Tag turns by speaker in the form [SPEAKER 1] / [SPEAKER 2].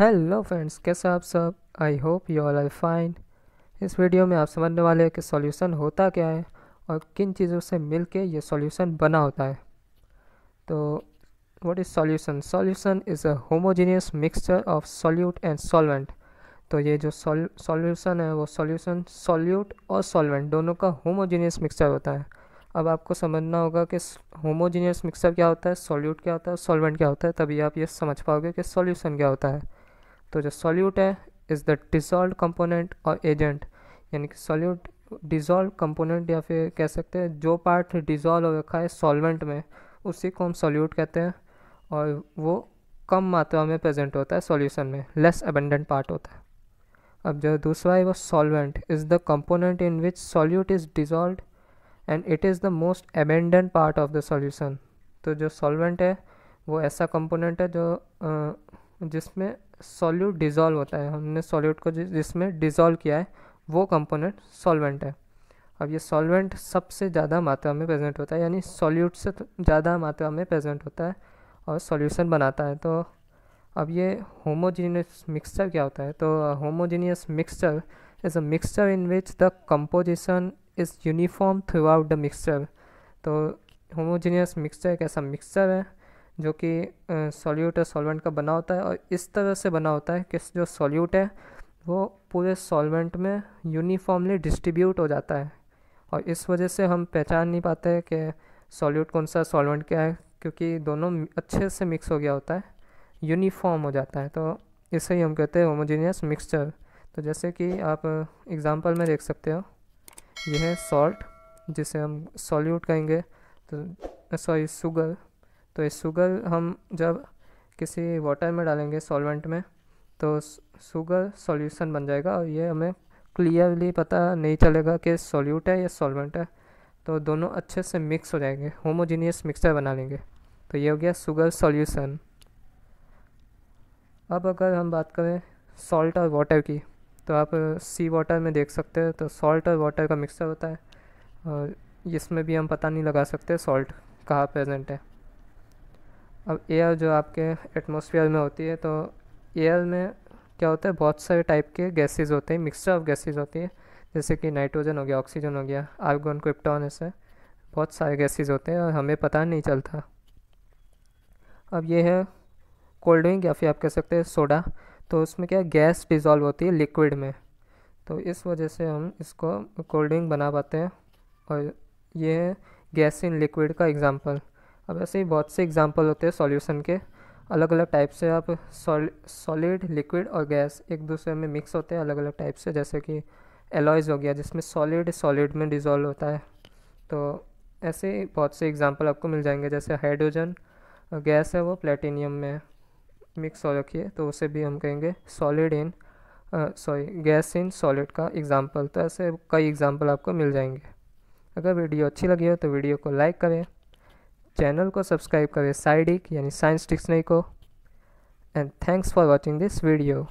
[SPEAKER 1] hello friends कैसे आप सब I hope you all are fine इस वीडियो में आप समझने वाले हैं कि सॉल्यूशन होता क्या है और किन चीज़ों से मिल के ये सॉल्यूशन बना होता है तो what is solution solution is a homogeneous mixture of solute and solvent तो ये जो सॉल्यूशन है वो सॉल्यूशन सॉल्यूट और सॉल्वेंट दोनों का होमोजीनियस मिक्सचर होता है अब आपको समझना होगा कि होमोजीनियस मिक्सचर क्या होता है सॉल्यूट क्या होता है सॉल्वेंट क्या होता है तभी आप ये समझ पाओगे कि सॉल्यूशन क्या होता है तो जो सॉल्यूट है इज़ द डिजॉल्व कंपोनेंट और एजेंट यानी कि सॉल्यूट डिजॉल्व कंपोनेंट या फिर कह सकते हैं जो पार्ट डिजॉल्व हो रखा है सॉल्वेंट में उसी को हम सॉल्यूट कहते हैं और वो कम मात्रा में प्रेजेंट होता है सॉल्यूशन में लेस अबेंडेंट पार्ट होता है अब जो दूसरा है वो solvent is the component in which solute is dissolve and it is the most abundant part of the solution तो जो सॉल्वेंट है वो ऐसा कंपोनेंट है जो जिसमें सॉल्यूट डिज़ोल्व होता है हमने सॉल्यूट को जिसमें डिज़ोल्व किया है वो कंपोनेंट सॉल्वेंट है अब ये सॉल्वेंट सबसे ज़्यादा मात्रा में प्रेजेंट होता है यानी सॉल्यूट से ज़्यादा मात्रा में प्रेजेंट होता है और सॉल्यूशन बनाता है तो अब ये होमोजीनियस मिक्सचर क्या होता है तो homogeneous mixture is a mixture in which the composition is uniform throughout the mixture तो होमोजीनियस मिक्सचर एक ऐसा मिक्सचर है जो कि सॉल्यूट और सॉल्वेंट का बना होता है और इस तरह से बना होता है कि जो सॉल्यूट है वो पूरे सॉल्वेंट में यूनिफॉर्मली डिस्ट्रीब्यूट हो जाता है और इस वजह से हम पहचान नहीं पाते हैं कि सॉल्यूट कौन सा सॉल्वेंट क्या है क्योंकि दोनों अच्छे से मिक्स हो गया होता है यूनिफॉर्म हो जाता है तो इसे ही हम कहते हैं होमोजीनियस मिक्सचर तो जैसे कि आप एग्ज़ाम्पल में देख सकते हो यह है सॉल्ट जिसे हम सॉल्यूट कहेंगे तो सॉरी शुगर तो ये शुगर हम जब किसी वाटर में डालेंगे सॉल्वेंट में तो शुगर सॉल्यूशन बन जाएगा और ये हमें क्लियरली पता नहीं चलेगा कि सॉल्यूट है या सॉल्वेंट है तो दोनों अच्छे से मिक्स हो जाएंगे होमोजीनियस मिक्सचर बना लेंगे तो ये हो गया शुगर सॉल्यूशन अब अगर हम बात करें सॉल्ट और वाटर की तो आप सी वाटर में देख सकते हैं तो सॉल्ट और वाटर का मिक्सचर होता है और इसमें भी हम पता नहीं लगा सकते सॉल्ट कहाँ प्रेजेंट है अब एयर जो आपके एटमोसफियर में होती है तो एयर में क्या होता है बहुत सारे टाइप के गैसेज होते हैं मिक्सचर ऑफ गैसेज होती है जैसे कि नाइट्रोजन हो गया ऑक्सीजन हो गया आर्गन क्रिप्टॉन ऐसे बहुत सारे गैसेज होते हैं और हमें पता नहीं चलता अब ये है कोल्ड ड्रिंक या फिर आप कह सकते हैं सोडा तो उसमें क्या गैस डिजॉल्व होती है लिक्विड में तो इस वजह से हम इसको कोल्ड ड्रिंक बना पाते हैं और ये है गैस इन लिक्विड का एग्ज़ाम्पल अब ऐसे ही बहुत से एग्जाम्पल होते हैं सॉल्यूशन के अलग अलग टाइप से आप सॉलिड लिक्विड और गैस एक दूसरे में मिक्स होते हैं अलग अलग टाइप से जैसे कि एलॉयज़ हो गया जिसमें सॉलिड सॉलिड में डिज़ोल्व होता है तो ऐसे ही बहुत से एग्जाम्पल आपको मिल जाएंगे जैसे हाइड्रोजन गैस है वो प्लेटिनियम में मिक्स हो रखी है तो उसे भी हम कहेंगे solid in sorry gas in solid का एग्ज़ाम्पल तो ऐसे कई एग्ज़ाम्पल आपको मिल जाएंगे अगर वीडियो अच्छी लगी हो तो वीडियो को लाइक करें चैनल को सब्सक्राइब करें साइडिक यानी साइंस डिक्शनरी को and thanks for watching this video